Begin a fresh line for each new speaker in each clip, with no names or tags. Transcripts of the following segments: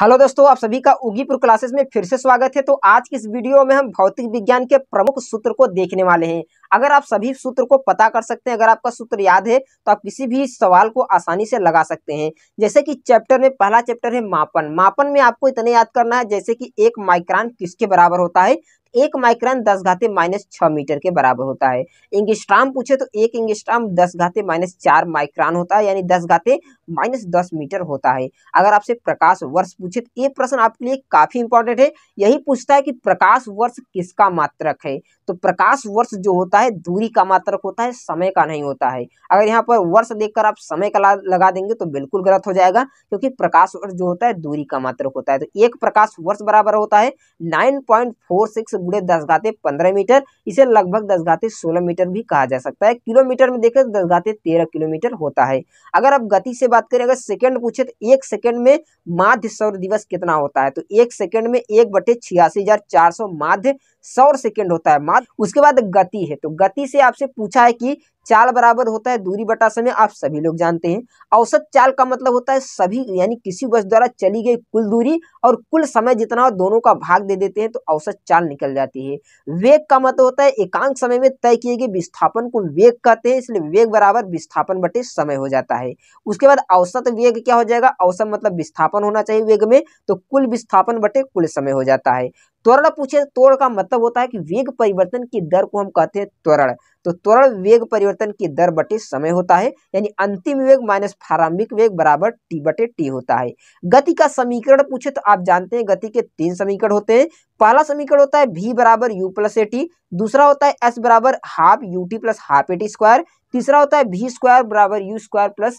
hello दोस्तों आप सभी का उगीपुर क्लासेस में फिर से स्वागत है तो आज की इस वीडियो में हम भौतिक विज्ञान के प्रमुख सूत्र को देखने वाले हैं अगर आप सभी सूत्र को पता कर सकते हैं अगर आपका सूत्र याद है तो आप किसी भी सवाल को आसानी से लगा सकते हैं जैसे कि चैप्टर में पहला चैप्टर है मापन मापन में आपको इतने याद करना है जैसे कि एक माइक्रॉन किसके बराबर होता है एक माइक्रॉन दस घाते माइनस छह मीटर के बराबर होता है इंगिस्ट्राम पूछे तो एक इंगिस्ट्राम दस घाते माइनस चार माइक्रॉन होता है यानी दस घाते माइनस दस मीटर होता है अगर आपसे प्रकाश वर्ष पूछे तो ये प्रश्न आपके लिए काफी इंपॉर्टेंट है यही पूछता है कि प्रकाश वर्ष किसका मात्रक है तो प्रकाश वर्ष जो होता है दूरी का मात्रक होता है समय का नहीं होता है अगर यहाँ पर वर्ष देखकर आप समय का लगा देंगे तो बिल्कुल गलत हो जाएगा क्योंकि प्रकाश वर्ष जो होता है दूरी का मात्रक होता है तो एक प्रकाश वर्ष बराबर होता है नाइन पॉइंट फोर सिक्स गुड़े दस घाते पंद्रह मीटर इसे लगभग दस घाते सोलह मीटर भी कहा जा सकता है किलोमीटर में देखें दस घाते तेरह किलोमीटर होता है अगर आप गति से बात करें अगर सेकेंड पूछे तो एक सेकेंड में माध्य सौर दिवस कितना होता है तो एक सेकेंड में एक बटे छियासी हजार चार सौ माध्य सौर सेकेंड होता है माध्य उसके बाद गति है तो गति से आपसे पूछा है कि चाल बराबर होता है दूरी बटा समय आप सभी लोग जानते हैं औसत चाल का मतलब होता है सभी यानी किसी बस द्वारा चली गई कुल दूरी और कुल समय जितना दोनों का भाग दे देते हैं तो औसत चाल निकल जाती है वेग का मतलब होता है एकांक समय में तय किए गए विस्थापन को वेग कहते हैं इसलिए वेग बराबर विस्थापन बटे समय हो जाता है उसके बाद औसत वेग क्या हो जाएगा औसत मतलब विस्थापन होना चाहिए वेग में तो कुल विस्थापन बटे कुल समय हो जाता है त्वरण पूछे त्वरण का मतलब होता है कि वेग परिवर्तन की दर को हम कहते हैं त्वरण तो त्वरण वेग परिवर्तन की दर बटे समय होता है यानी अंतिम वेग माइनस प्रारंभिक वेग बराबर टी बटे टी होता है गति का समीकरण पूछे तो आप जानते हैं गति के तीन समीकरण होते हैं पहला समीकरण होता है भी बराबर यू प्लस ए टी दूसरा होता है एस बराबर half U T plus half A T square तीसरा होता है भी स्क्वायर बराबर U square plus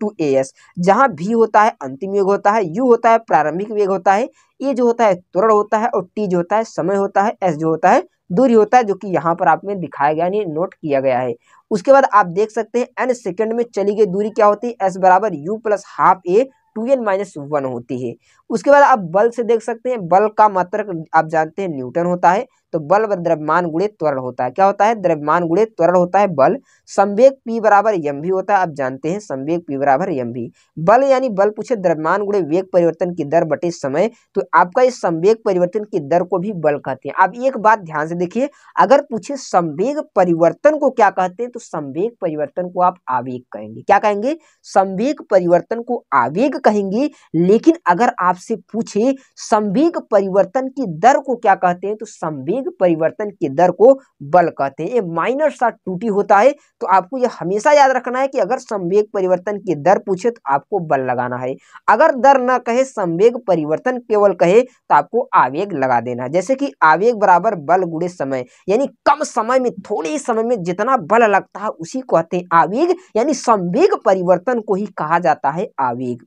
two A S जहाँ भी होता है अंतिम वेग होता है यू होता है प्रारंभिक वेग होता है ए जो होता है त्वरण होता है और टी जो होता है समय होता है एस जो होता है दूरी होता है जो कि यहाँ पर आप में दिखाया गया यानी नोट किया गया है उसके बाद आप देख सकते हैं एन सेकेंड में चली गई दूरी क्या होती है एस बराबर U plus half A two N minus one होती है उसके बाद आप बल से देख सकते हैं बल का मात्रक आप जानते हैं न्यूटन होता है तो बल व द्रव्यमान गुणे त्वरण होता है क्या होता है द्रव्यमान गुणे त्वरण होता है बल संवेग पी बराबर यम भी होता है आप जानते हैं संवेग पी बराबर यम भी बल यानी बल पूछे द्रव्यमान गुणे वेग परिवर्तन की दर बटे समय तो आपका इस संवेग परिवर्तन की दर को भी बल कहते हैं अब एक बात ध्यान से देखिए अगर पूछे संवेग परिवर्तन को क्या कहते हैं तो संवेग परिवर्तन को आप आवेग कहेंगे क्या कहेंगे संवेग परिवर्तन को आवेग कहेंगे लेकिन अगर आपसे पूछे संवेग परिवर्तन की दर को क्या कहते हैं तो संवेग वेग परिवर्तन की दर को बल कहते हैं ये माइनर सा टूटी होता है तो आपको ये हमेशा याद रखना है कि अगर संवेग परिवर्तन की दर पूछे तो आपको बल लगाना है अगर दर न कहे संवेग परिवर्तन केवल कहे तो आपको आवेग लगा देना है जैसे कि आवेग बराबर बल गुड़े समय यानी कम समय में थोड़े ही समय में जितना बल लगता है उसी को कहते हैं आवेग यानी संवेग परिवर्तन को ही कहा जाता है आवेग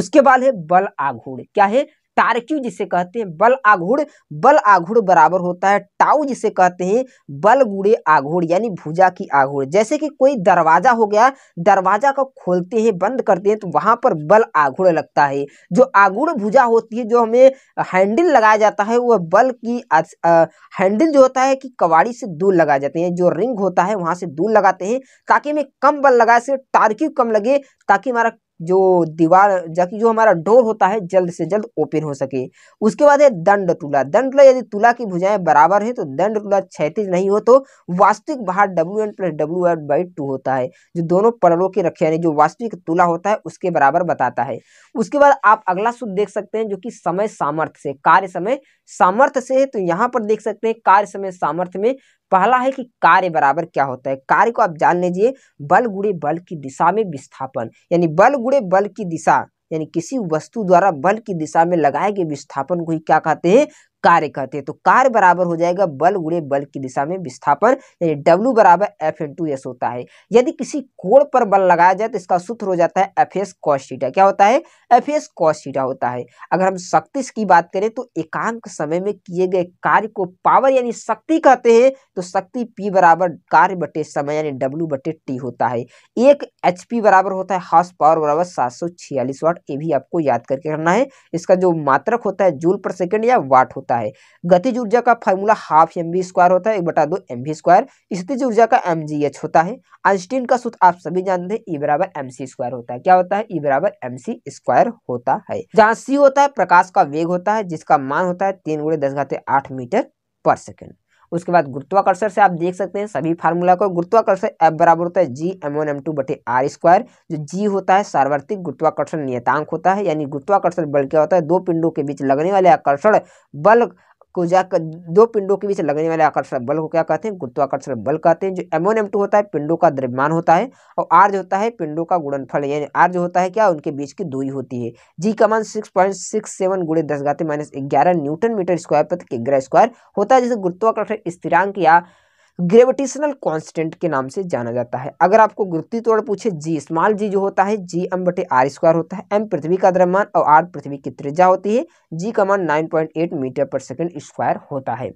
उसके बाद है बल आघूर्ण क्या है तारक्यू जिसे कहते हैं बल आघूड़ बल आघूड़ बराबर होता है टाऊ जिसे कहते हैं बल गुड़े आघूड़ यानी भुजा की आघूड़ जैसे कि कोई दरवाजा हो गया दरवाजा को खोलते हैं बंद करते हैं तो वहां पर बल आघूड़ लगता है जो आघूड़ भुजा होती है जो हमें हैंडल लगाया जाता है वह बल की हैंडल जो होता है कि कवाड़ी से दूर लगाए जाते हैं जो रिंग होता है वहां से दूर लगाते हैं ताकि हमें कम बल लगाए से टारक्यू कम लगे ताकि हमारा जो दीवार जबकि जो हमारा डोर होता है जल्द से जल्द ओपन हो सके उसके बाद है दंड तुला दंड तुला यदि तुला की भुजाएं बराबर है तो दंड तुला क्षैतिज नहीं हो तो वास्तविक भार W N plus W N by two होता है जो दोनों पड़ों के रखे यानी जो वास्तविक तुला होता है उसके बराबर बताता है उसके बाद आप अगला सूत्र देख सकते हैं जो कि समय सामर्थ्य से कार्य समय सामर्थ्य से है तो यहाँ पर देख सकते हैं कार्य समय सामर्थ्य में पहला है कि कार्य बराबर क्या होता है कार्य को आप जान लीजिए बल गुड़े बल की दिशा में विस्थापन यानी बल गुड़े बल की दिशा यानी किसी वस्तु द्वारा बल की दिशा में लगाए गए विस्थापन को ही क्या कहते हैं कार्य कहते हैं तो कार्य बराबर हो जाएगा बल गुणे बल की दिशा में विस्थापन यानी W बराबर एफ टू एस होता है यदि किसी कोण पर बल लगाया जाए तो इसका सूत्र हो जाता है एफ एस कॉस्टीटा क्या होता है एफ एस कॉस्टीटा होता है अगर हम शक्ति की बात करें तो एकांक समय में किए गए कार्य को पावर यानी शक्ति कहते हैं तो शक्ति पी बराबर कार्य बटे समय यानी डब्ल्यू बटे टी होता है एक एच बराबर होता है हाउस पावर बराबर सात सौ छियालीस वाट ये भी आपको याद करके करना है इसका जो मात्रक होता है जूल पर सेकेंड या वाट होता है होता है गतिज ऊर्जा का formula half M V square होता है एक बटा दो एम वी स्क्वायर स्थितिज ऊर्जा का एम जी एच होता है आइंस्टीन का सूत्र आप सभी जानते हैं ई e बराबर एम सी स्क्वायर होता है क्या होता है ई e बराबर एम सी स्क्वायर होता है जहाँ सी होता है प्रकाश का वेग होता है जिसका मान होता है तीन गुड़े दस घाते आठ मीटर पर सेकेंड उसके बाद गुरुत्वाकर्षण से आप देख सकते हैं सभी फार्मूला को गुरुत्वाकर्षण एफ बराबर होता है G M one M two बटे आर स्क्वायर जो जी होता है सार्वत्रिक गुरुत्वाकर्षण नियतांक होता है यानी गुरुत्वाकर्षण बल क्या होता है दो पिंडों के बीच लगने वाले आकर्षण बल को जाकर दो पिंडों के बीच लगने वाले आकर्षक बल को क्या कहते हैं गुरुत्वाकर्षण बल कहते हैं जो एमोन एम टू होता है पिंडों का द्रव्यमान होता है और आर जो होता है पिंडों का गुणनफल यानी आर जो होता है क्या उनके बीच की दूरी होती है जी का मान सिक्स पॉइंट सिक्स सेवन गुड़े दस गाते माइनस ग्यारह न्यूटन मीटर स्क्वायर प्रति ग्रह स्क्वायर होता है जैसे गुरुत्वाकर्षण स्थिरांक या ग्रेविटेशनल कांस्टेंट के नाम से जाना जाता है अगर आपको गुरुत्वीय तोड़ पूछे जी स्मॉल जी जो होता है जी एम बटे आर स्क्वायर होता है एम पृथ्वी का द्रव्यमान और आर पृथ्वी की त्रिज्या होती है जी का मान 9.8 मीटर पर सेकंड स्क्वायर होता है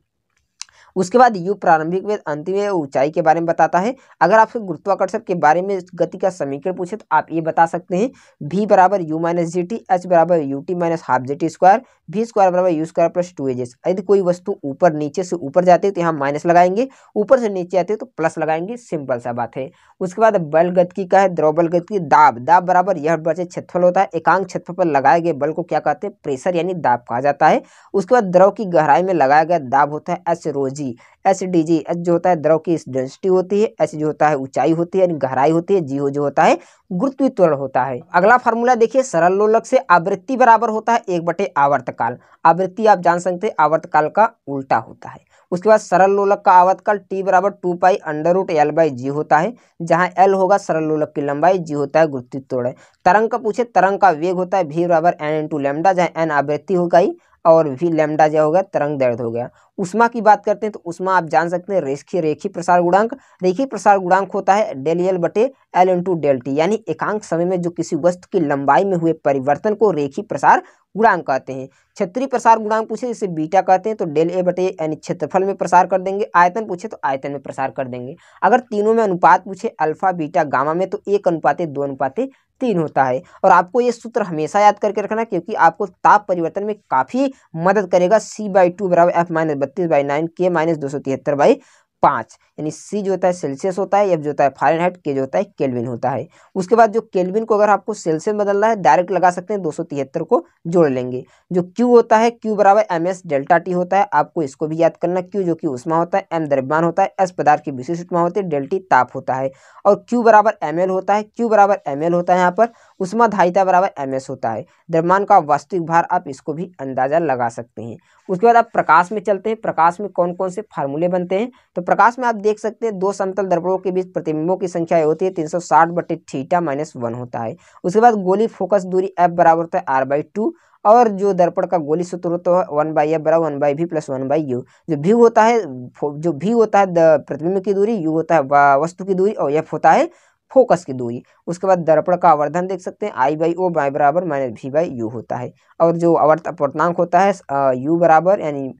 उसके बाद यू प्रारंभिक वेग अंतिम वेग ऊंचाई के बारे में बताता है अगर आपसे गुरुत्वाकर्षण के बारे में गति का समीकरण पूछे तो आप ये बता सकते हैं भी बराबर U minus G T H बराबर U T minus half G T square V square बराबर U square plus two A S यदि कोई वस्तु ऊपर नीचे से ऊपर जाती है तो यहाँ माइनस लगाएंगे ऊपर से नीचे आते हैं तो प्लस लगाएंगे सिंपल सा बात है उसके बाद बल गति का है द्रव बल गति दाब दाब बराबर यह बचे क्षेत्रफल होता है एकांक क्षेत्रफल पर लगाए गए बल को क्या कहते हैं प्रेशर यानी दाब कहा जाता है उसके बाद द्रव की गहराई में लगाया गया दाब होता है एच रोजी G S D G H जो होता है द्रव की डेंसिटी होती है एस जो होता है ऊंचाई होती है यानी गहराई होती है जी जो होता है गुरुत्वीय त्वरण होता है अगला फार्मूला देखिए सरल लोलक से आवृत्ति बराबर होता है एक बटे आवर्तकाल आवृत्ति आप जान सकते हैं आवर्तकाल का उल्टा होता है उसके बाद सरल लोलक का आवर्तकाल टी बराबर two pi under root L by G होता है जहां एल होगा सरल लोलक की लंबाई जी होता है गुरुत्वीय त्वरण तरंग का पूछे तरंग का वेग होता है भी बराबर एन इंटू लेमडा जहाँ एन आवृत्ति होगा ही और वी लेमडा जो हो गया तरंग दर्द हो गया उष्मा की बात करते हैं तो उष्मा आप जान सकते हैं रेखी रेखी प्रसार गुणांक रेखी प्रसार गुणांक होता है डेल एल बटे एल इंटू डेल टी यानी एकांक समय में जो किसी वस्तु की लंबाई में हुए परिवर्तन को रेखी प्रसार गुणांक कहते हैं क्षेत्रीय प्रसार गुणांक पूछे जिसे बीटा कहते हैं तो डेल ए बटे यानी क्षेत्रफल में प्रसार कर देंगे आयतन पूछे तो आयतन में प्रसार कर देंगे अगर तीनों में अनुपात पूछे अल्फा बीटा गामा में तो एक अनुपात दो अनुपात तीन होता है और आपको ये सूत्र हमेशा याद करके रखना क्योंकि आपको ताप परिवर्तन में काफ़ी मदद करेगा सी बाई टू बराबर एफ माइनस बत्तीस बाई नाइन के माइनस दो सौ तिहत्तर बाई पाँच यानी सी जो होता है सेल्सियस होता है एफ जो होता है हाइट के जो होता है केल्विन होता है उसके बाद जो केल्विन को अगर आपको सेल्सियस बदलना है डायरेक्ट लगा सकते हैं दो को जोड़ लेंगे जो क्यू होता है क्यू बराबर एम एस डेल्टा टी होता है आपको इसको भी याद करना क्यू जो कि उष्मा होता है एम द्रव्यमान होता है एस पदार्थ की विशेष उष्मा होती है डेल्टी ताप होता है और क्यू बराबर एम एल होता है क्यू बराबर एम एल होता है यहाँ पर उष्मा धारिता बराबर एम एस होता है द्रव्यमान का वास्तविक भार आप इसको भी अंदाजा लगा सकते हैं उसके बाद आप प्रकाश में चलते हैं प्रकाश में कौन कौन से फार्मूले बनते हैं तो प्रकाश में आप देख सकते हैं दो समतल दर्पणों के बीच प्रतिबिंबों की संख्या होती है तीन सौ साठ बटे थीटा माइनस वन होता है उसके बाद गोली फोकस दूरी एफ बराबर होता है आर बाई टू और जो दर्पण का गोली सूत्र होता है वन बाई एफ बराबर one by V plus one by U जो भी होता है जो भी होता है प्रतिबिंब की दूरी यू होता है वस्तु की दूरी और एफ होता है फोकस की दूरी उसके बाद दर्पण का आवर्धन देख सकते हैं आई बाई ओ बाई बराबर माइनस वी बाई यू होता है और जो आवर्त अपवर्तनांक होता है यू बराबर यानी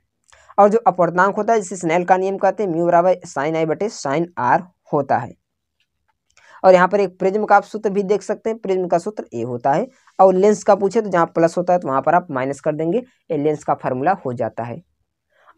और जो अपवर्तनांक होता है जिसे स्नेल का नियम कहते हैं म्यू बराबर साइन आई बटे साइन आर होता है और यहाँ पर एक प्रिज्म का आप सूत्र भी देख सकते हैं प्रिज्म का सूत्र ए होता है और लेंस का पूछे तो जहाँ प्लस होता है तो वहाँ पर आप माइनस कर देंगे ये लेंस का फार्मूला हो जाता है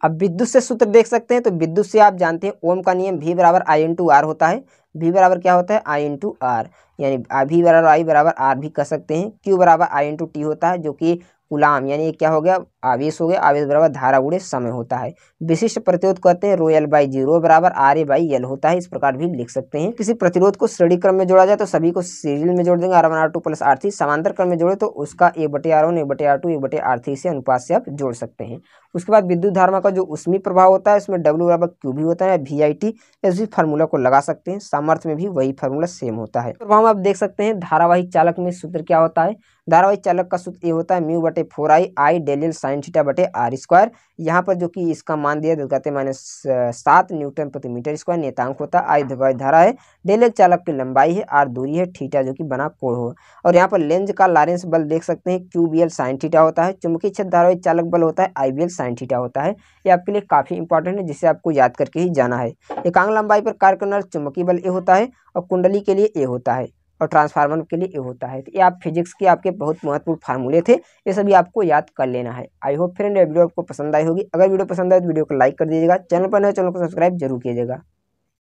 अब विद्युत से सूत्र देख सकते हैं तो विद्युत से आप जानते हैं ओम का नियम भी बराबर आई इंटू आर होता है भी बराबर क्या होता है आई इंटू आर यानी भी बराबर आई बराबर आर भी कह सकते हैं क्यू बराबर आई इंटू टी होता है जो कि गुलाम यानी क्या हो गया आवेश हो गया आवेश बराबर धारा गुणे समय होता है विशिष्ट प्रतिरोध कहते हैं रो एल बाई जीरो बराबर आर ए बाई एल होता है इस प्रकार भी लिख सकते हैं किसी प्रतिरोध को श्रेणी क्रम में जोड़ा जाए तो सभी को सीरियल में जोड़ देंगे R one R two plus R three समांतर क्रम में जोड़े तो उसका ए बटे आर वन ए बटे आर टू ए बटे आर थ्री से अनुपात से आप जोड़ सकते हैं उसके बाद विद्युत धारा का जो उसमी प्रभाव होता है उसमें डब्ल्यू बराबर क्यू भी होता है वी आई टी भी फार्मूला को लगा सकते हैं सामर्थ्य में भी वही फार्मूला सेम होता है प्रभाव आप देख सकते हैं धारावाहिक चालक में सूत्र क्या होता है धारावाहिक चालक का सूत्र ये होता है म्यू बटे फोर आई आई डेलियल साइन थीटा बटे आर स्क्वायर यहाँ पर जो कि इसका मान दिया कहते माइनस uh, सात न्यूटन प्रति मीटर स्क्वायर नेतांक होता है आई धारा है डेलियल चालक की लंबाई है आर दूरी है ठीटा जो कि बना कोण हो और यहाँ पर लेंज का लारेंस बल देख सकते हैं Q B L sine theta होता है चुंबकीय क्षेत्र धारावाहिक चालक बल होता है I B L sine theta होता है ये आपके लिए काफ़ी इंपॉर्टेंट है जिसे आपको याद करके ही जाना है एकांग लंबाई पर कार्य वाला चुंबकीय बल ए होता है और कुंडली के लिए ए होता है और ट्रांसफार्मर के लिए ए होता है तो ये आप फिजिक्स के आपके बहुत महत्वपूर्ण फार्मूले थे ये सभी आपको याद कर लेना है आई होप फ्रेंड वीडियो आपको पसंद आई होगी अगर वीडियो पसंद आए तो वीडियो को लाइक कर दीजिएगा चैनल पर नए तो चैनल को सब्सक्राइब जरूर कीजिएगा